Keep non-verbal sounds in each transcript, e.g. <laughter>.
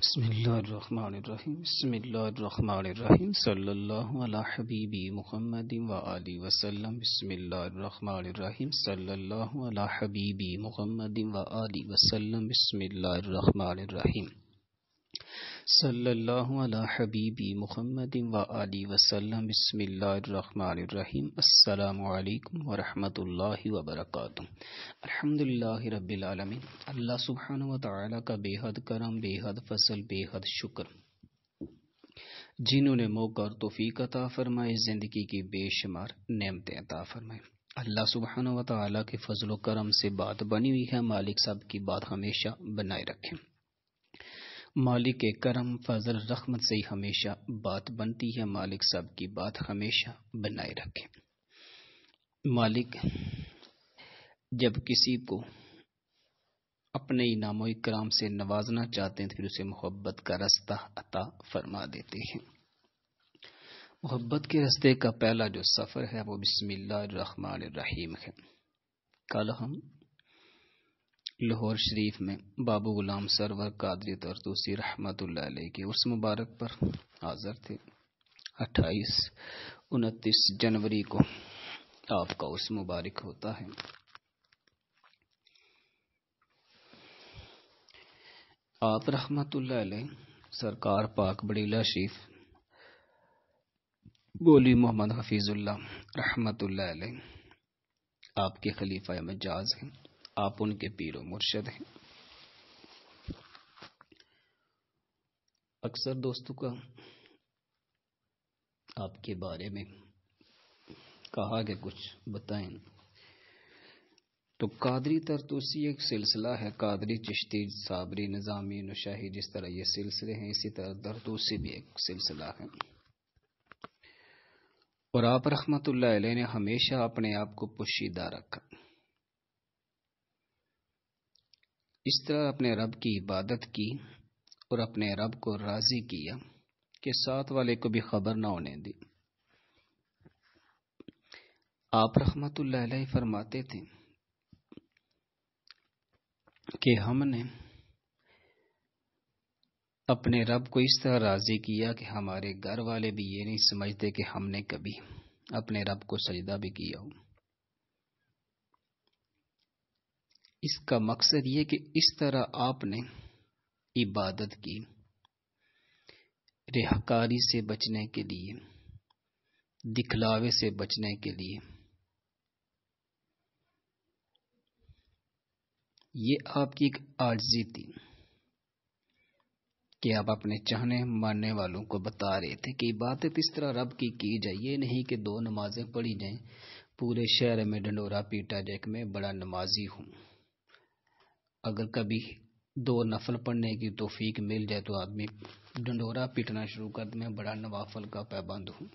बसमीम सल्ला हबीबी महमद वाली वसलम बसमीम सल्ला हबीबी महमद वाली वसलम बसमीम सल्लल्लाहु अला हबीबी मुहम्मद व आली वसल्लम बिस्मिल्लाहिर्रहमानिर्रहीम अस्सलाम वालेकुम व रहमतुल्लाहि व बरकातहू अल्हम्दुलिल्लाहि रब्बिल आलमीन अल्लाह सुभान व तआला का बेहद करम बेहद फसल बेहद शुक्र जिन्होंने मौका और तौफीक अता फरमाई ज़िंदगी की बेशुमार नेमतें अता फरमाई अल्लाह सुभान व तआला के फजल व करम से बात बनी हुई है मालिक साहब की बात हमेशा बनाए रखें मालिक के करम फजल रखमत से ही हमेशा बात बनती है मालिक साहब की बात हमेशा बनाए रखें मालिक जब किसी को अपने इनाम कराम से नवाजना चाहते हैं तो फिर उसे मोहब्बत का रास्ता अता फरमा देते हैं मोहब्बत के रास्ते का पहला जो सफ़र है वो बिस्मिल्लाह रहीम है कल हम लाहौर शरीफ में बाबू गुलाम सरवर कादरी तरतूसी रहमत के उर्स मुबारक पर हाजिर थे 28 उनतीस जनवरी को आपका उर्स मुबारक होता है आप रहमत सरकार पाक बड़ीला शरीफ बोली मोहम्मद हफीजुल्ला रहमत आपके खलीफा मजाज हैं आप उनके पीरो मुर्शद हैं अक्सर दोस्तों का आपके बारे में कहा गया कुछ बताए तो कादरी तरतूसी तो एक सिलसिला है कादरी चिश्ती साबरी निज़ामी नुशाही जिस तरह ये सिलसिले हैं इसी तरह तरतूसी तो भी एक सिलसिला है और आप रहमत ने हमेशा अपने आप को पुशीदा रखा इस तरह अपने रब की इबादत की और अपने रब को राज़ी किया कि साथ वाले को भी खबर ना होने दी आप रहमत फरमाते थे कि हमने अपने रब को इस तरह राज़ी किया कि हमारे घर वाले भी ये नहीं समझते कि हमने कभी अपने रब को सजदा भी किया हो इसका मकसद ये कि इस तरह आपने इबादत की रिहाकारी से बचने के लिए दिखलावे से बचने के लिए ये आपकी एक आर्जी थी कि आप अपने चाहने मानने वालों को बता रहे थे कि इबादत इस तरह रब की की जाए ये नहीं कि दो नमाजें पढ़ी जाएं पूरे शहर में डंडोरा पीटा जाए कि मैं बड़ा नमाजी हूं अगर कभी दो नफल पढ़ने की तोफीक मिल जाए तो आदमी डंडोरा पीटना शुरू कर मैं बड़ा नवाफल का पैबंद हूँ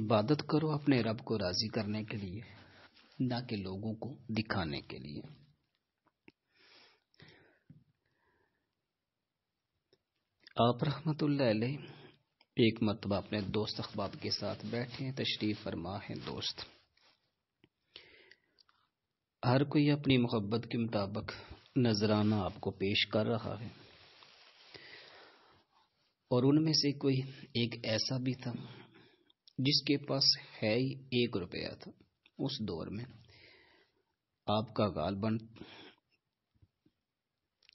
इबादत करो अपने रब को राज़ी करने के लिए ना कि लोगों को दिखाने के लिए आप रहमत एक मरतबा अपने दोस्त अखबाब के साथ बैठे तशरीफ़ फरमा है दोस्त हर कोई अपनी मोहब्बत के मुताबिक नजराना आपको पेश कर रहा है और उनमें से कोई एक ऐसा भी था जिसके पास है ही एक रुपया था उस दौर में आपका गाल बन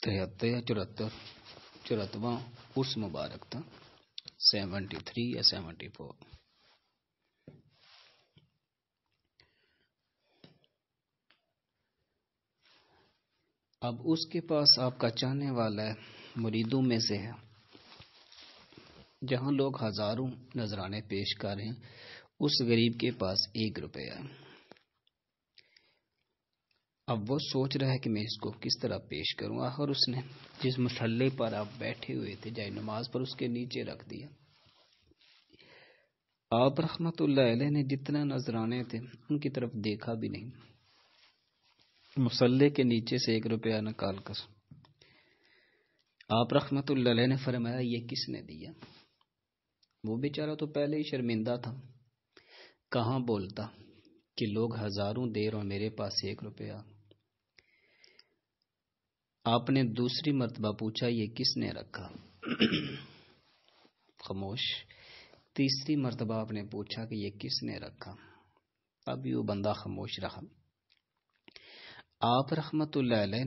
तिहत्तर या चौहत्तर चौहत्तवा उस मुबारक था सेवेंटी थ्री या सेवेंटी फोर अब उसके पास आपका चाहने वाला मुरीदों में से है जहां लोग हजारों नजराने पेश कर हैं उस गरीब के पास एक रुपया अब वो सोच रहा है कि मैं इसको किस तरह पेश करूंगा और उसने जिस मसल्ले पर आप बैठे हुए थे जाए नमाज पर उसके नीचे रख दिया आप रहमत ने जितना नजराने थे उनकी तरफ देखा भी नहीं मसल्ले के नीचे से एक रुपया निकाल कर आप रहमत ने फरमाया ये किसने दिया वो बेचारा तो पहले ही शर्मिंदा था कहा बोलता कि लोग हजारों देर और मेरे पास एक रुपया आपने दूसरी मरतबा पूछा ये किसने रखा <clears throat> खामोश तीसरी मरतबा आपने पूछा कि ये किसने रखा अब वो बंदा खामोश रहा आप रहमत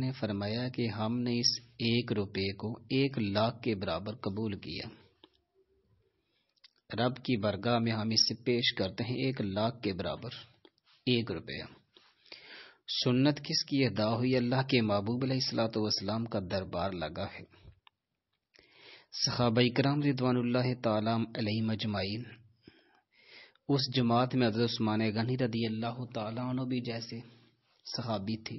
ने फरमाया कि हमने इस एक रुपये को एक लाख के बराबर कबूल किया रब की बरगाह में हम इसे पेश करते हैं एक लाख के बराबर एक रुपया सुन्नत किसकी अदा हुई अल्लाह के महबूब सलाम का दरबार लगा है सहाब कराम रिदवान उस जमात में हजरत उस्मान गनी रदी अल्लाह तु भी जैसे सहाबी थे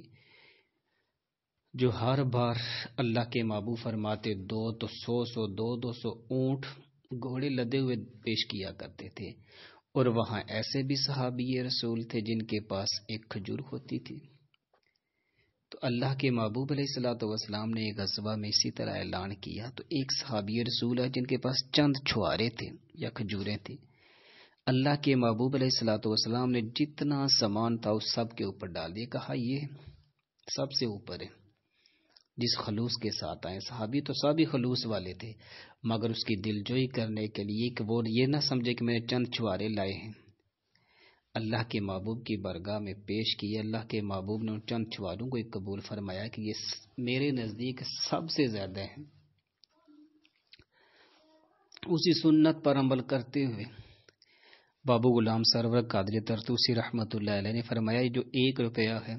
जो हर बार अल्लाह के माबू फरमाते दो तो सौ सौ दो दो सौ ऊँट घोड़े लदे हुए पेश किया करते थे और वहां ऐसे भी सहाबी रसूल थे जिनके पास एक खजूर होती थी तो अल्लाह के महबूब सलाम ने एक गजबा में इसी तरह ऐलान किया तो एक सहाबी रसूल है जिनके पास चंद छुआरे थे या खजूरें थी अल्लाह के महबूब सलाम ने जितना सामान था उस सब के ऊपर डाल दिया कहा ये सबसे ऊपर है जिस खलूस के साथ आए सहाबी तो सभी खलूस वाले थे मगर उसकी दिलजोई करने के लिए कि वो ये ना समझे कि मैंने चंद छुआरे लाए हैं अल्लाह के महबूब की बरगाह में पेश किए अल्लाह के महबूब ने उन चंद छुआरों को कबूल फरमाया कि ये मेरे नज़दीक सबसे ज़्यादा है उसी सुन्नत पर अमल करते हुए बाबू गुलाम सरवर कादरी तरतूसी रहमत ने फरमाया जो एक रुपया है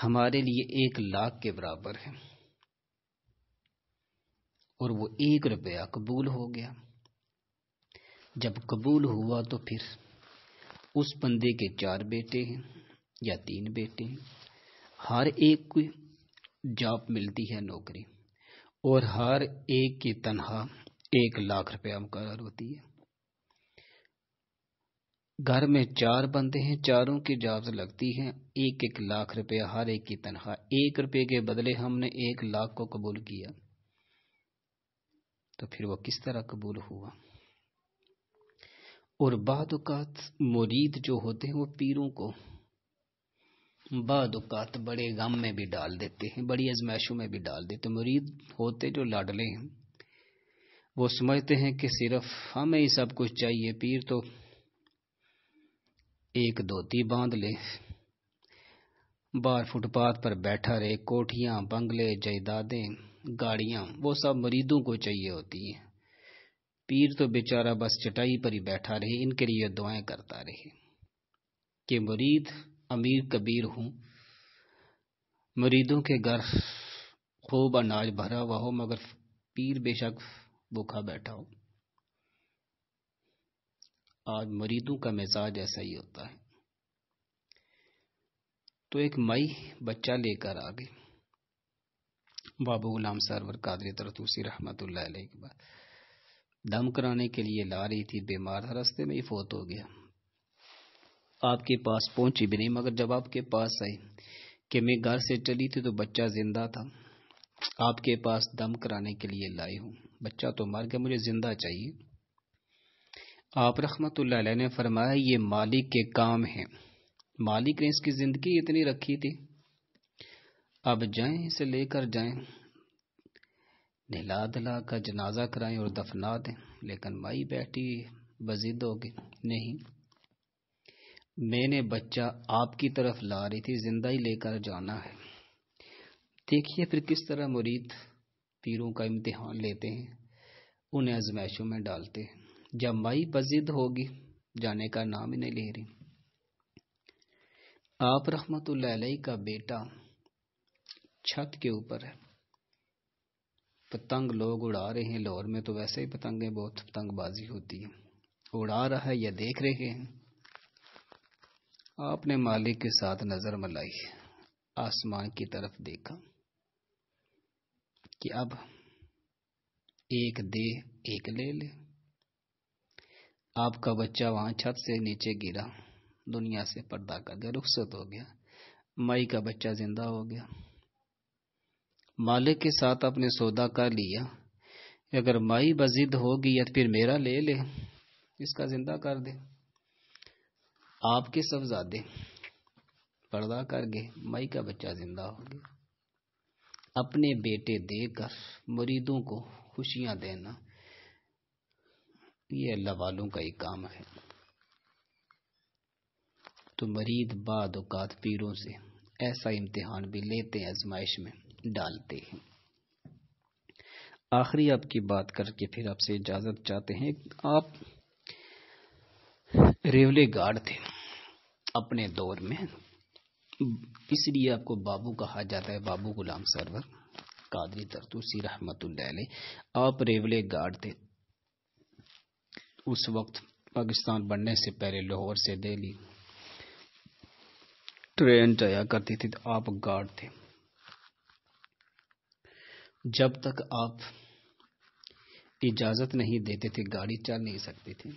हमारे लिए एक लाख के बराबर है और वो एक रुपया कबूल हो गया जब कबूल हुआ तो फिर उस बंदे के चार बेटे हैं या तीन बेटे हैं हर एक को जॉब मिलती है नौकरी और हर एक की तनख्वाह एक लाख रुपया मुकर होती है घर में चार बंदे हैं चारों की जॉब्स लगती है एक एक लाख रुपया हर एक की तनख्वाह एक रुपये के बदले हमने एक लाख को कबूल किया तो फिर वो किस तरह कबूल हुआ और बाद मुरीद जो होते हैं वो पीरों को बाद बड़े गम में भी डाल देते हैं बड़ी आजमाइशों में भी डाल देते मुरीद होते जो लाडले हैं वो समझते हैं कि सिर्फ हमें ही सब कुछ चाहिए पीर तो एक धोती बांध ले बाहर फुटपाथ पर बैठा रहे कोठियां बंगले जायदादें गाड़ियां वो सब मरीदों को चाहिए होती है पीर तो बेचारा बस चटाई पर ही बैठा रहे इनके लिए दुआएं करता रहे कि मुरीद अमीर कबीर हूं मरीदों के घर खूब अनाज भरा हुआ हो मगर पीर बेशक भूखा बैठा हो आज मरीजों का मिजाज ऐसा ही होता है तो एक मई बच्चा लेकर आ गई बाबू गुलाम सरवर कादरी तरतूसी रहमत के बाद दम कराने के लिए ला रही थी बीमार था रास्ते में ही फोत हो गया आपके पास पहुंची भी नहीं मगर जब आपके पास आई कि मैं घर से चली थी तो बच्चा जिंदा था आपके पास दम कराने के लिए लाई हूँ बच्चा तो मर गया मुझे जिंदा चाहिए आप रहमत ने फरमाया ये मालिक के काम हैं मालिक ने इसकी ज़िंदगी इतनी रखी थी अब जाएं इसे लेकर जाएं नहला दला का जनाजा कराएं और दफना दें लेकिन माई बैठी बजिद होगी नहीं मैंने बच्चा आपकी तरफ ला रही थी जिंदा ही लेकर जाना है देखिए फिर किस तरह मुरीद पीरों का इम्तिहान लेते हैं उन्हें आजमाइशों में डालते हैं जमाई पजिद होगी जाने का नाम ही नहीं ले रही आप रहमत का बेटा छत के ऊपर है पतंग लोग उड़ा रहे हैं लाहौर में तो वैसे ही पतंगे बहुत पतंगबाजी होती है उड़ा रहा है या देख रहे हैं आपने मालिक के साथ नजर मलाई आसमान की तरफ देखा कि अब एक दे एक ले ले आपका बच्चा वहां छत से नीचे गिरा दुनिया से पर्दा कर गया रुखसत हो गया मई का बच्चा जिंदा हो गया मालिक के साथ आपने सौदा कर लिया अगर माई बजिद होगी या फिर मेरा ले ले इसका जिंदा कर दे आपके सबजादे पर्दा कर गए मई का बच्चा जिंदा हो गया अपने बेटे देकर मुरीदों को खुशियां देना ये अल्लाह वालों का ही काम है तो मरीद बाद औकात पीरों से ऐसा इम्तिहान भी लेते हैं आजमाइश में डालते हैं आखिरी आपकी बात करके फिर आपसे इजाज़त चाहते हैं आप रेवले गार्ड थे अपने दौर में इसलिए आपको बाबू कहा जाता है बाबू गुलाम सरवर कादरी तरतूसी रहमत आप रेवले गार्ड थे उस वक्त पाकिस्तान बनने से पहले लाहौर से दिल्ली ट्रेन जाया करती थी तो आप गार्ड थे जब तक आप इजाजत नहीं देते थे गाड़ी चल नहीं सकती थी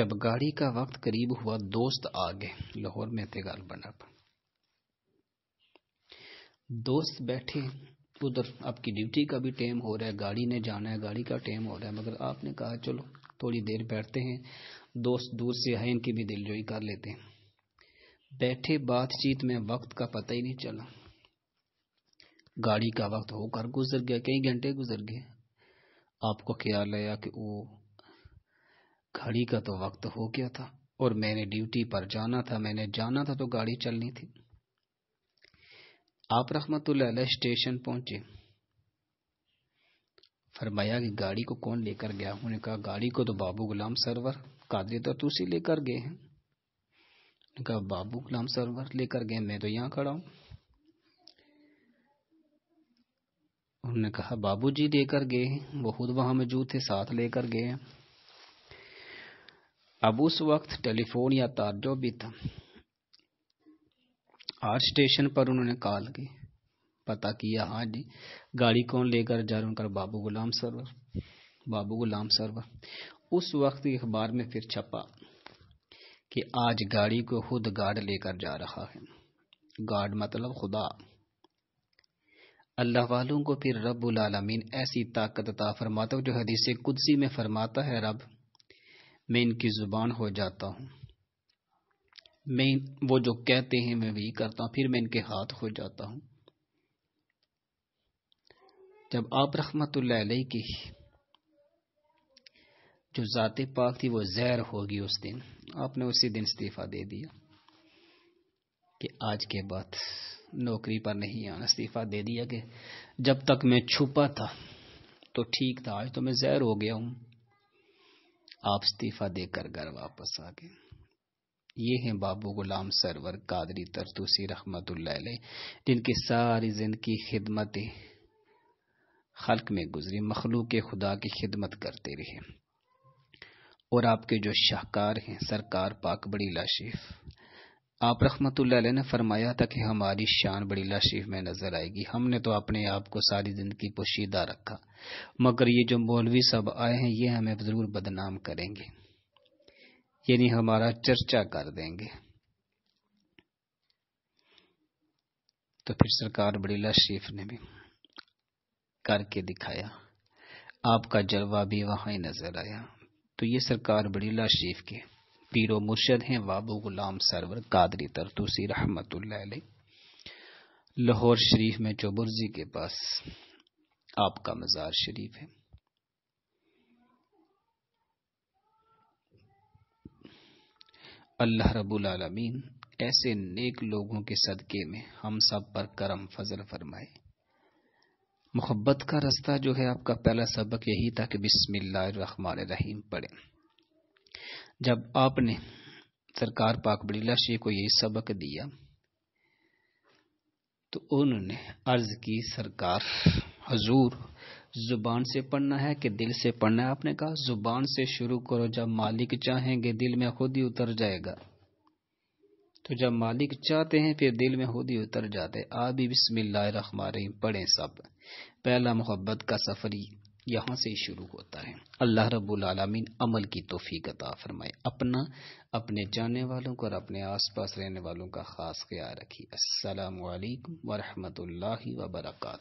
जब गाड़ी का वक्त करीब हुआ दोस्त आ गए लाहौर में थे गाल बना दोस्त बैठे उधर आपकी ड्यूटी का भी टाइम हो रहा है गाड़ी ने जाना है गाड़ी का टाइम हो रहा है मगर आपने कहा चलो थोड़ी देर बैठते हैं दोस्त दूर से आए इनकी भी दिलजोई कर लेते हैं बैठे बातचीत में वक्त का पता ही नहीं चला गाड़ी का वक्त होकर गुजर गया कई घंटे गुजर गए आपको ख्याल आया कि वो घड़ी का तो वक्त हो गया था और मैंने ड्यूटी पर जाना था मैंने जाना था तो गाड़ी चलनी थी आप रहमतुल्लाह स्टेशन पहुंचे फरमाया कि गाड़ी को कौन लेकर गया उन्होंने कहा गाड़ी को तो बाबू गुलाम सरवर कादरी तो तुसी लेकर गए हैं कहा बाबू गुलाम सरवर लेकर गए मैं तो यहाँ खड़ा हूं उन्होंने कहा बाबू जी लेकर गए वो खुद वहां मौजूद थे साथ लेकर गए अब उस वक्त टेलीफोन या तारजो भी था और स्टेशन पर उन्होंने कॉल की पता किया हाँ जी गाड़ी कौन लेकर जा रहा उनका बाबू गुलाम सरवर बाबू गुलाम सरवर उस वक्त अखबार में फिर छपा कि आज गाड़ी को खुद गार्ड लेकर जा रहा है गार्ड मतलब खुदा अल्लाह वालों को फिर रबुल आलमीन ऐसी ताकत ता फरमाता जो हदीस कुदसी में फरमाता है रब मैं इनकी ज़ुबान हो जाता हूँ मैं वो जो कहते हैं मैं वही करता हूँ फिर मैं इनके हाथ हो जाता हूं जब आप रहमत की जो जाते पाक थी वो जहर होगी उस दिन आपने उसी दिन इस्तीफ़ा दे दिया कि आज के बाद नौकरी पर नहीं आना इस्तीफ़ा दे दिया कि जब तक मैं छुपा था तो ठीक था आज तो मैं जहर हो गया हूं आप इस्तीफ़ा देकर घर वापस आ गए ये हैं बाबू गुलाम सरवर कादरी तरतूसी रहमत जिनकी सारी जिंदगी खिदमत खल्क में गुजरी मखलूक खुदा की खिदमत करते रहे और आपके जो शाहकार हैं सरकार पाक बड़ी लाशीफ आप रहमत ने फरमाया था कि हमारी शान बड़ी लाशीफ में नजर आएगी हमने तो अपने आप को सारी जिंदगी पोशीदा रखा मगर ये जो मौलवी सब आए हैं ये हमें ज़रूर बदनाम करेंगे यानी हमारा चर्चा कर देंगे तो फिर सरकार बड़ीला शरीफ ने भी करके दिखाया आपका जलवा भी वहां ही नजर आया तो ये सरकार बड़ीला शेफ के पीरो मुर्शद हैं बाबू गुलाम सरवर कादरी तरतूसी रहमत लाहौर शरीफ में चौबुर्जी के पास आपका मज़ार शरीफ है अल्लाह रबुल आलमीन ऐसे नेक लोगों के सदके में हम सब पर करम फजल फरमाए मोहब्बत का रास्ता जो है आपका पहला सबक यही था कि बिस्मिल्लाहमान रहीम पढ़े जब आपने सरकार पाक बड़ीला शेख को यही सबक दिया तो उन्होंने अर्ज की सरकार हजूर जुबान से पढ़ना है कि दिल से पढ़ना है आपने कहा जुबान से शुरू करो जब मालिक चाहेंगे दिल में खुद ही उतर जाएगा तो जब मालिक चाहते हैं फिर दिल में खुद ही उतर जाते आप भी बिस्मिल्लाहमान पढ़े सब पहला मोहब्बत का सफ़र यहाँ से शुरू होता है अल्लाह रब्बुल आलमीन अमल की तोफ़ी अता फरमाए अपना अपने जाने वालों को और अपने आस पास रहने वालों का ख़ास ख्याल रखिए असलकम वरहमल वबरकू